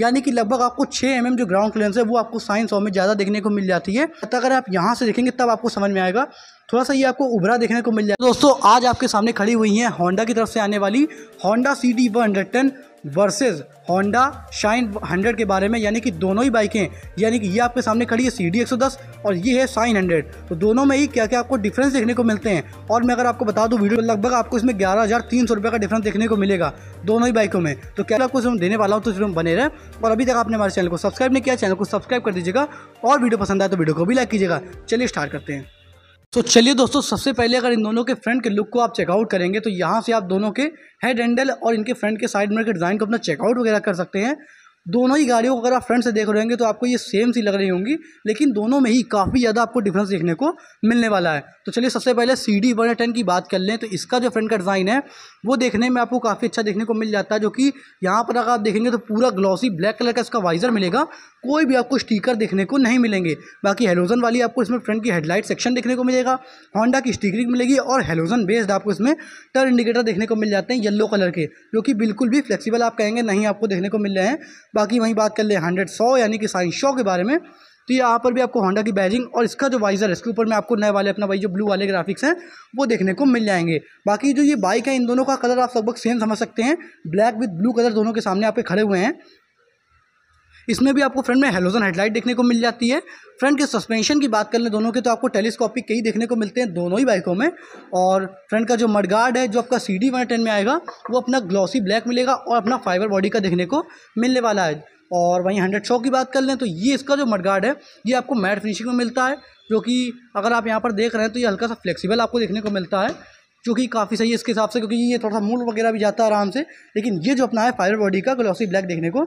यानी कि लगभग आपको छः एम जो ग्राउंड क्लियरेंस है वो आपको साइंस और में ज़्यादा देखने को मिल जाती है तो अगर आप यहाँ से देखेंगे तब आपको समझ में आएगा थोड़ा सा ये आपको उभरा देखने को मिल जाएगा तो दोस्तों आज आपके सामने खड़ी हुई है होंडा की तरफ से आने वाली Honda C D one hundred ten versus Honda Shine 100 के बारे में यानी कि दोनों ही बाइकें यानी कि ये आपके सामने खड़ी है सी डी और ये है शाइन 100 तो दोनों में ही क्या क्या आपको डिफरेंस देखने को मिलते हैं और मैं अगर आपको बता दूँ वीडियो लगभग आपको इसमें ग्यारह हज़ार तीन सौ रुपये का डिफरेंस देखने को मिलेगा दोनों ही बाइकों में तो क्या आपको इसमें देने वाला हूँ तो इसमें बने रहे और अभी तक आपने हमारे चैनल को सब्सक्राइब नहीं किया चैनल को सब्सक्राइब कर दीजिएगा और वीडियो पसंद आए तो वीडियो को भी लाइक कीजिएगा चलिए स्टार्ट करते हैं तो चलिए दोस्तों सबसे पहले अगर इन दोनों के फ्रंट के लुक को आप चेकआउट करेंगे तो यहाँ से आप दोनों के हेड हैंडल और इनके फ्रंट के साइड में के डिज़ाइन को अपना चेकआउट वगैरह कर सकते हैं दोनों ही गाड़ियों को अगर आप फ्रंट से देख रहे होंगे तो आपको ये सेम सी लग रही होंगी लेकिन दोनों में ही काफ़ी ज़्यादा आपको डिफरेंस देखने को मिलने वाला है तो चलिए सबसे पहले सी डी वन टेन की बात कर लें तो इसका जो फ्रंट का डिज़ाइन है वो देखने में आपको काफ़ी अच्छा देखने को मिल जाता है जो कि यहाँ पर अगर आप देखेंगे तो पूरा ग्लॉसी ब्लैक कलर का इसका वाइजर मिलेगा कोई भी आपको स्टीकर देखने को नहीं मिलेंगे बाकी हेलोजन वाली आपको इसमें फ्रंट की हेडलाइट सेक्शन देखने को मिलेगा होंडा की स्टीकरिंग मिलेगी और हेलोजन बेस्ड आपको इसमें टर्न इंडिकेटर देखने को मिल जाते हैं येलो कलर के जो कि बिल्कुल भी फ्लेक्सीबल आप कहेंगे नहीं आपको देखने को मिल रहे हैं बाकी वहीं बात कर ले हंड्रेड सौ यानी कि साइन शो के बारे में तो यहाँ पर भी आपको होंडा की बैजिंग और इसका जो वाइजर है इसके ऊपर में आपको नए वाले अपना भाई जो ब्लू वाले ग्राफिक्स हैं वो देखने को मिल जाएंगे बाकी जो ये बाइक है इन दोनों का कलर आप लगभग सेम समझ सकते हैं ब्लैक विद ब्लू कलर दोनों के सामने आपके खड़े हुए हैं इसमें भी आपको फ्रंट में हेलोजन हेडलाइट देखने को मिल जाती है फ्रंट के सस्पेंशन की बात कर लें दोनों के तो आपको टेलीस्कोपिक कई देखने को मिलते हैं दोनों ही बाइकों में और फ्रंट का जो मडगार्ड है जो आपका सी डी में आएगा वो अपना ग्लॉसी ब्लैक मिलेगा और अपना फाइबर बॉडी का देखने को मिलने वाला है और वहीं हंड्रेड शो की बात कर लें तो ये इसका जो मडगार्ड है ये आपको मैट फिनिशिंग में मिलता है जो कि अगर आप यहाँ पर देख रहे हैं तो ये हल्का सा फ्लेक्सिबल आपको देखने को मिलता है जो कि काफ़ी सही है इसके हिसाब से क्योंकि ये थोड़ा सा मूल वगैरह भी जाता है आराम से लेकिन ये जो अपना है फायर बॉडी का ग्लॉसी ब्लैक देखने को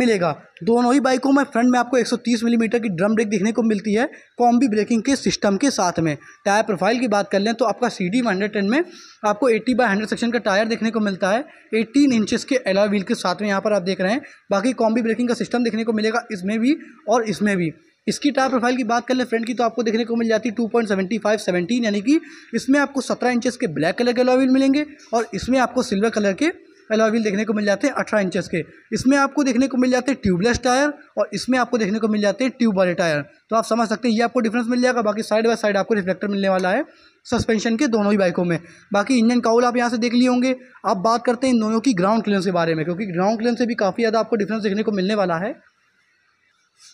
मिलेगा दोनों ही बाइकों में फ्रंट में आपको 130 मिलीमीटर mm की ड्रम ब्रेक देखने को मिलती है कॉम्बी ब्रेकिंग के सिस्टम के साथ में टायर प्रोफाइल की बात कर लें तो आपका सी डी में आपको एट्टी बाई हंड्रेड सेक्शन का टायर देखने को मिलता है एट्टीन इंचज़ के एलॉय व्हील के साथ में यहाँ पर आप देख रहे हैं बाकी कॉम्बी ब्रेकिंग का सिस्टम देखने को मिलेगा इसमें भी और इसमें भी इसकी टायर प्रोफाइल की बात कर ले फ्रेंड की तो आपको देखने को मिल जाती है two point seventy five seventeen यानी कि इसमें आपको सत्रह इंचेस के ब्लैक कलर के अलॉविल मिलेंगे और इसमें आपको सिल्वर कलर के अलॉविल देखने को मिल जाते हैं अठारह इंचेस के इसमें आपको देखने को मिल जाते हैं ट्यूबलेस टायर और इसमें आपको देखने को मिल जाते हैं ट्यूब वाले टायर तो आप समझ सकते हैं ये आपको डिफ्रेंस मिल जाएगा बाकी साइड बाय साइड आपको रिफ्लेक्टर मिलने वाला है सस्पेंशन के दोनों ही बाइकों में बाकी इंजन काउल आप यहाँ से देख लिए होंगे अब बात करते हैं इन दोनों की ग्राउंड क्लियर के बारे में क्योंकि ग्राउंड क्लियर से भी काफ़ी ज़्यादा आपको डिफ्रेंस देखने को मिलने वाला है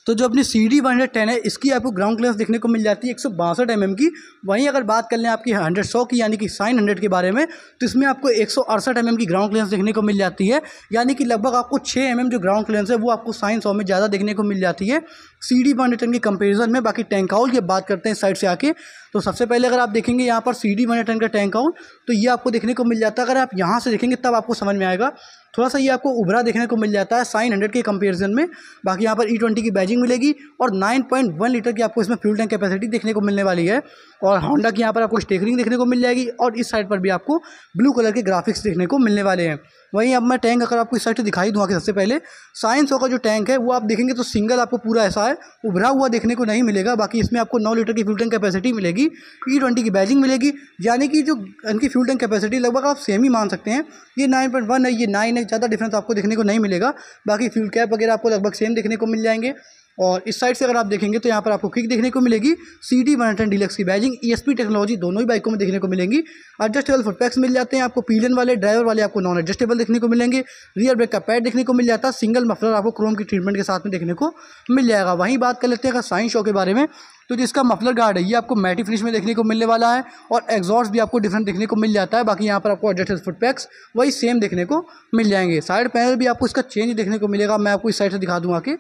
तो जो अपनी C D one hundred ten है इसकी आपको ग्राउंड क्लियरेंस देखने को मिल जाती है एक सौ बासठ एम एम की वहीं अगर बात कर लें आपकी हंड्रेड सौ की यानी कि साइन हंड्रेड के बारे में तो इसमें आपको एक सौ अड़सठ एम एम की ग्राउंड क्लियरेंस देखने को मिल जाती है यानी कि लगभग आपको छः एम एम जो ग्राउंड क्लियरेंस है वो आपको साइन सौ में ज़्यादा देखने को मिल जाती है सी डी वन हंड्रेड के कंपेरिजन में बाकी टैंक आउल की बात करते हैं साइड से आके तो सबसे पहले अगर आप देखेंगे यहाँ पर सी डी वन का टैंक आउल तो ये आपको देखने को मिल जाता है अगर आप यहाँ से देखेंगे तब आपको समझ में आएगा थोड़ा सा ये आपको उभरा देखने को मिल जाता है साइन हंड्रेड के कंपेरिजन में बाकी यहाँ पर ई e ट्वेंटी की बैजिंग मिलेगी और नाइन पॉइंट वन लीटर की आपको इसमें फ्यूल टैंक कैपेसिटी देखने को मिलने वाली है और होंडा की यहाँ पर आपको स्टेकरिंग देखने को मिल जाएगी और इस साइड पर भी आपको ब्लू कलर के ग्राफिक्स देखने को मिलने वाले हैं वहीं अब मैं टैंक अगर आपको इस साइड से दिखाई दूँ आके सबसे पहले साइंस का जो टैंक है वो आप देखेंगे तो सिंगल आपको पूरा ऐसा है उभरा हुआ देखने को नहीं मिलेगा बाकी इसमें आपको नौ लीटर की फ्यूल टैंक कैपेसिटी मिलेगी ई e ट्वेंटी की बैजिंग मिलेगी यानी कि जो इनकी फ्यूल टैंक कैपेसिटी लगभग आप सेम ही मान सकते हैं ये नाइन पॉइंट वन है ये नाइन है ज़्यादा डिफरेंस आपको देखने को नहीं मिलेगा बाकी फ्यूल कैप वगैरह आपको लगभग सेम देखने को मिल जाएंगे और इस साइड से अगर आप देखेंगे तो यहाँ पर आपको किक देखने को मिलेगी C D one hundred deluxe की बैजिंग ई टेक्नोलॉजी दोनों ही बाइकों में देखने को मिलेंगी एडजस्टेबल फुटपैक्स मिल जाते हैं आपको पीलियन वाले ड्राइवर वाले आपको नॉन एडजस्टेबल देखने को मिलेंगे रियर ब्रेक का पैड देखने को मिल जाता है सिंगल मफलर आपको क्रोम की ट्रीटमेंट के साथ में देखने को मिल जाएगा वहीं बात कर लेते हैं अगर साइन शो के बारे में तो जिसका मफलर गार्ड है ये आपको मैटी फिनिश में देखने को मिलने वाला है और एग्जॉस्ट भी आपको डिफरेंट देखने को मिल जाता है बाकी यहाँ पर आपको एडजस्टेबल फुट पैक्स वही सेम देखने को मिल जाएंगे साइड पैनल भी आपको इसका चेंज देखने को मिलेगा मैं आपको इस साइड से दिखा दूँ आके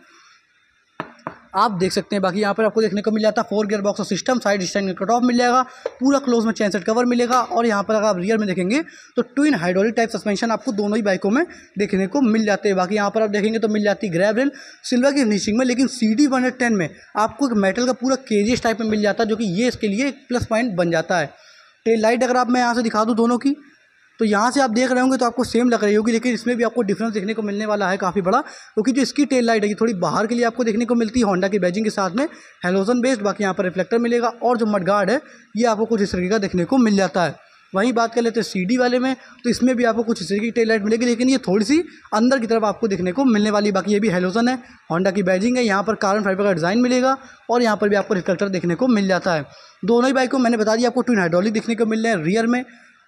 आप देख सकते हैं बाकी यहाँ पर आपको देखने को मिल जाता है फोर गियर बॉक्स और system side stand cut off मिल जाएगा पूरा क्लोज में चैन सेट कवर मिलेगा और यहाँ पर अगर आप रियर में देखेंगे तो ट्विन हाइड्रोलिक टाइप सस्पेंशन आपको दोनों ही बाइकों में देखने को मिल जाते हैं बाकी यहाँ पर आप देखेंगे तो मिल जाती है ग्रैब रेल सिल्वर की फिनिशिंग में लेकिन सी डी में आपको एक मेटल का पूरा केजियस टाइप में मिल जाता है जो कि ये इसके लिए एक प्लस पॉइंट बन जाता है टेल लाइट अगर आप मैं यहाँ से दिखा दूँ दोनों की तो यहाँ से आप देख रहे होंगे तो आपको सेम लग रही होगी लेकिन इसमें भी आपको डिफरेंस देखने को मिलने वाला है काफ़ी बड़ा क्योंकि तो जो इसकी टेल लाइट है ये थोड़ी बाहर के लिए आपको देखने को मिलती है होंडा की बैजिंग के साथ में हेलोजन बेस्ड बाकी यहाँ पर रिफ्लेक्टर मिलेगा और जो मडगार्ड है ये आपको कुछ इस तरीके का देखने को मिल जाता है वहीं बात कर लेते हैं सीडी वाले में तो इसमें भी आपको कुछ इस तरीके की टेल लाइट मिलेगी लेकिन ये थोड़ी सी अंदर की तरफ आपको देखने को मिलने वाली बाकी ये भी हेलोजन है होंडा की बैजिंग है यहाँ पर कार्बन फाइबर का डिज़ाइन मिलेगा और यहाँ पर भी आपको रिफ्लेक्टर देखने को मिल जाता है दोनों ही बाइक को मैंने बता दिया आपको ट्विन हाइड्रोलिक देखने को मिल रहे हैं रियर में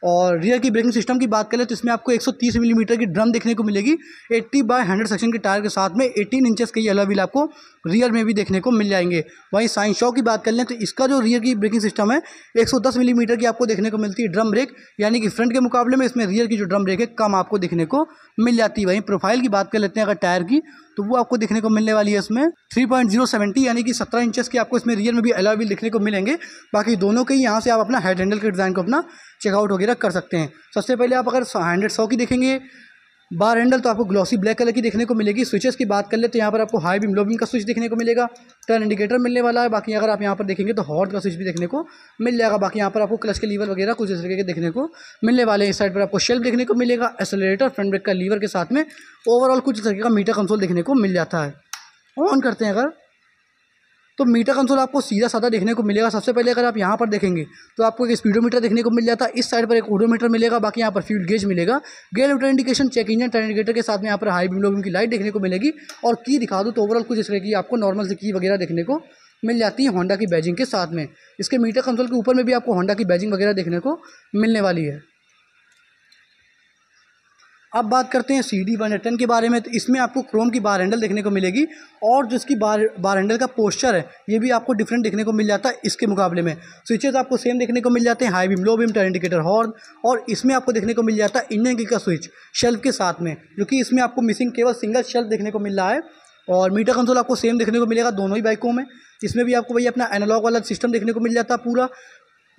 और रियर की ब्रेकिंग सिस्टम की बात करें तो इसमें आपको 130 मिलीमीटर mm की ड्रम देखने को मिलेगी 80 बाय 100 सेक्शन के टायर के साथ में 18 इंचेस के ये अलविल आपको रियर में भी देखने को मिल जाएंगे वहीं साइन शॉ की बात कर लें तो इसका जो रियर की ब्रेकिंग सिस्टम है 110 मिलीमीटर mm की आपको देखने को मिलती है ड्रम ब्रेक यानी कि फ्रंट के मुकाबले में इसमें रियर की जो ड्रम ब्रेक है कम आपको देखने को मिल जाती है वहीं प्रोफाइल की बात कर लेते हैं अगर टायर की तो वो आपको देखने को मिलने वाली है इसमें थ्री पॉइंट जीरो सेवेंटी यानी कि सत्रह इंचेस के आपको इसमें रियल में भी अलॉय व्हील देखने को मिलेंगे बाकी दोनों के ही यहाँ से आप अपना हैड हैंडल के डिज़ाइन को अपना चेकआउट वगैरह कर सकते हैं सबसे पहले आप अगर हंड्रेड सौ की देखेंगे बार हैंडल तो आपको ग्लॉसी ब्लैक कलर की देखने को मिलेगी स्विचेस की बात कर ले तो यहाँ पर आपको हाई बीम लो बीम का स्विच देखने को मिलेगा टर्न इंडिकेटर मिलने वाला है बाकी अगर आप यहाँ पर देखेंगे तो हॉर्ड का स्विच भी देखने को मिल जाएगा बाकी यहाँ पर आपको क्लच के लीवर वगैरह कुछ इस तरीके के देखने को मिलने वाले हैं इस साइड पर आपको शेल्फ देखने को मिलेगा एसोलेटर फ्रंट ब्रेक का लीवर के साथ में ओवरऑल कुछ इस तरीके का मीटर कंसोल देखने को मिल जाता है ऑन करते हैं अगर तो मीटर कंसोल आपको सीधा साधा देखने को मिलेगा सबसे पहले अगर आप यहाँ पर देखेंगे तो आपको एक स्पीडोमीटर देखने को मिल जाता है इस साइड पर एक ओडोमीटर मिलेगा बाकी यहाँ पर फ्यूल गेज मिलेगा gear litre indication check engine turn indicator के साथ में यहाँ पर हाई बीम लोग की लाइट देखने को मिलेगी और की दिखा दो तो ओवरऑल कुछ इस तरह की आपको नॉर्मल से की वगैरह देखने को मिल जाती है होंडा की बैजिंग के साथ में इसके मीटर कंसोल के ऊपर में भी आपको होंडा की बैजिंग वगैरह देखने को मिलने वाली है अब बात करते हैं सी डी वन एट के बारे में तो इसमें आपको क्रोम की बार हैंडल देखने को मिलेगी और जो इसकी बार बार हैंडल का पोस्चर है ये भी आपको डिफरेंट देखने को मिल जाता है इसके मुकाबले में स्विचेज आपको सेम देखने को मिल जाते हैं high beam low beam turn indicator horn और इसमें आपको देखने को मिल जाता है इंडियन की का स्विच शेल्फ के साथ में जो कि इसमें आपको मिसिंग केवल सिंगल शेल्फ देखने को मिल रहा है और मीटर कंसोल आपको सेम देखने को मिलेगा दोनों ही बाइकों में इसमें भी आपको भैया अपना एनालॉग वाला सिस्टम देखने को मिल जाता है पूरा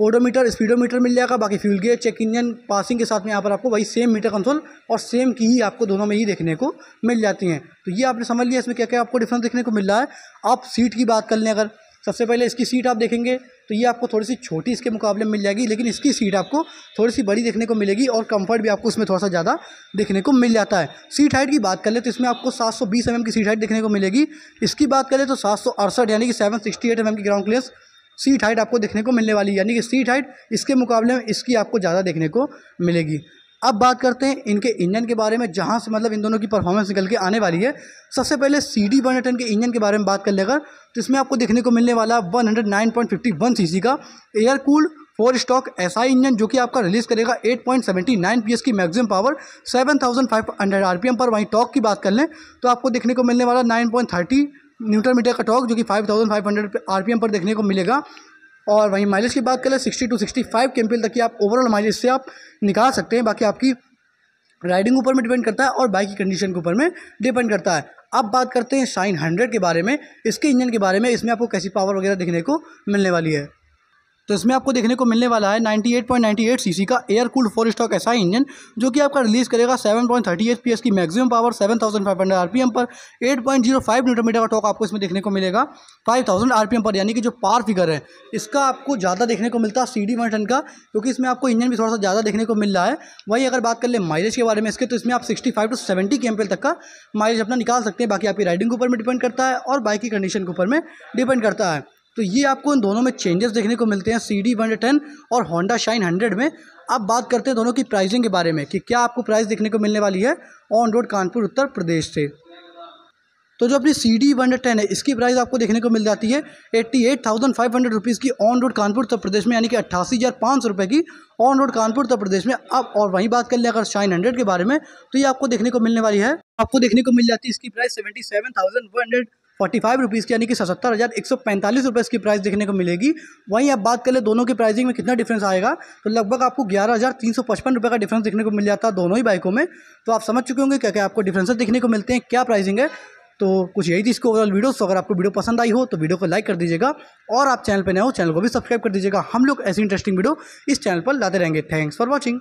ओडोमीटर स्पीडोमीटर मिल जाएगा बाकी fuel gauge check engine passing के साथ में यहाँ पर आपको वही सेम मीटर कंसोल और सेम की ही आपको दोनों में ही देखने को मिल जाती हैं तो ये आपने समझ लिया इसमें क्या क्या आपको डिफरेंस देखने को मिल रहा है आप सीट की बात कर लें अगर सबसे पहले इसकी सीट आप देखेंगे तो ये आपको थोड़ी सी छोटी इसके मुकाबले में मिल जाएगी लेकिन इसकी सीट आपको थोड़ी सी बड़ी देखने को मिलेगी और कंफर्ट भी आपको इसमें थोड़ा सा ज़्यादा देखने को मिल जाता है सीट हाइट की बात कर ले तो इसमें आपको 720 सौ mm की सीट हाइट देखने को मिलेगी इसकी बात करें तो सात यानी कि सेवन सिक्सटी mm की ग्राउंड क्लियर सीट हाइट आपको देखने को मिलने वाली है यानी कि सीट हाइट इसके मुकाबले में इसकी आपको ज़्यादा देखने को मिलेगी अब बात करते हैं इनके इंजन के बारे में जहाँ से मतलब इन दोनों की परफॉर्मेंस निकल के आने वाली है सबसे पहले सी डी के इंजन के बारे में बात कर लेकर तो इसमें आपको देखने को मिलने वाला one hundred nine point fifty one C C का एयर कूल फोर स्टॉक ही इंजन जो कि आपका रिलीज करेगा 8.79 पॉइंट की मैक्सिमम पावर 7500 आरपीएम पर वहीं टॉक की बात कर लें तो आपको देखने को मिलने वाला 9.30 न्यूटन मीटर का टॉक जो कि five thousand five hundred R पर देखने को मिलेगा और वहीं माइलेज की बात करें सिक्सटी टू सिक्सटी फाइव के तक की आप ओवरऑल माइलेज से आप निकाल सकते हैं बाकी आपकी राइडिंग ऊपर में डिपेंड करता है और बाइक की कंडीशन के ऊपर में डिपेंड करता है अब बात करते हैं शाइन हंड्रेड के बारे में इसके इंजन के बारे में इसमें आपको कैसी पावर वगैरह देखने को मिलने वाली है तो इसमें आपको देखने को मिलने वाला है 98.98 सीसी का एयर कूल्ड फोर स्टॉक ऐसा इंजन जो कि आपका रिलीज़ करेगा 7.30 पॉइंट की मैक्सिमम पावर 7500 आरपीएम पर 8.05 फाइव मीटर का टॉक आपको इसमें देखने को मिलेगा 5000 आरपीएम पर यानी कि जो पार फिगर है इसका आपको ज़्यादा देखने को मिलता है सी डी का क्योंकि इसमें आपको इंजन भी थोड़ा सा ज़्यादा देखने को मिल रहा है वहीं अगर बात कर ले माइलेज के बारे में इसके तो इसमें आप सिक्सटी फाइव टू सेवेंटी के तक का माइलेज अपना निकाल सकते हैं बाकी आपकी राइडिंग के ऊपर में डिपेंड करता है और बाइक की कंडीशन के ऊपर में डिपेंड करता है तो ये आपको इन दोनों में चेंजेस देखने को मिलते हैं सी डी वन टेन और होंडा शाइन हंड्रेड में अब बात करते हैं दोनों की प्राइसिंग के बारे में कि क्या आपको प्राइस देखने को मिलने वाली है ऑन रोड कानपुर उत्तर प्रदेश से तो जो अपनी सी डी वन टेन है इसकी प्राइस आपको देखने को मिल जाती है eighty eight thousand five hundred rupees की ऑन रोड कानपुर उत्तर प्रदेश में यानी कि अट्ठासी हज़ार पाँच सौ रुपये की ऑन रोड कानपुर उत्तर प्रदेश में अब और वहीं बात कर लें अगर शाइन हंड्रेड के बारे में तो ये आपको देखने को मिलने वाली है आपको देखने को मिल जाती है इसकी price seventy seven thousand hundred forty five rupees की यानी कि सतहत्तर हज़ार एक सौ पैंतालीस रुपये इसकी प्राइस देखने को मिलेगी वहीं आप बात कर ले दोनों की प्राइसिंग में कितना डिफरेंस आएगा तो लगभग आपको ग्यारह हज़ार तीन सौ पचपन रुपये का डिफरेंस देखने को मिल जाता है दोनों ही बाइकों में तो आप समझ चुके होंगे क्या क्या आपको डिफरेंसेस देखने को मिलते हैं क्या प्राइसिंग है तो कुछ यही थी इसको ओवरऑल वीडियो तो अगर आपको वीडियो पसंद आई हो तो वीडियो को लाइक कर दीजिएगा और आप चैनल पर नए हो चैनल को भी सब्सक्राइब कर दीजिएगा हम लोग ऐसी इंटरेस्टिंग वीडियो इस चैनल पर लाते रहेंगे थैंक्स फॉर वॉचिंग